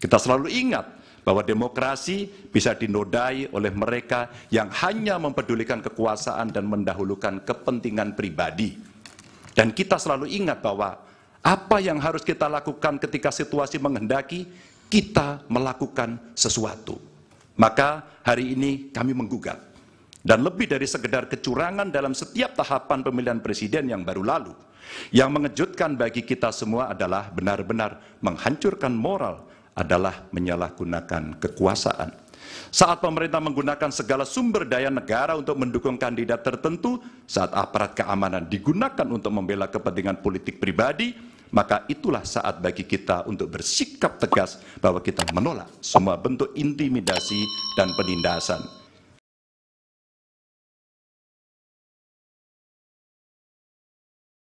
Kita selalu ingat bahwa demokrasi bisa dinodai oleh mereka yang hanya mempedulikan kekuasaan dan mendahulukan kepentingan pribadi. Dan kita selalu ingat bahwa apa yang harus kita lakukan ketika situasi menghendaki, kita melakukan sesuatu. Maka hari ini kami menggugat. Dan lebih dari sekedar kecurangan dalam setiap tahapan pemilihan presiden yang baru lalu. Yang mengejutkan bagi kita semua adalah benar-benar menghancurkan moral adalah menyalahgunakan kekuasaan. Saat pemerintah menggunakan segala sumber daya negara untuk mendukung kandidat tertentu, saat aparat keamanan digunakan untuk membela kepentingan politik pribadi, maka itulah saat bagi kita untuk bersikap tegas bahwa kita menolak semua bentuk intimidasi dan penindasan.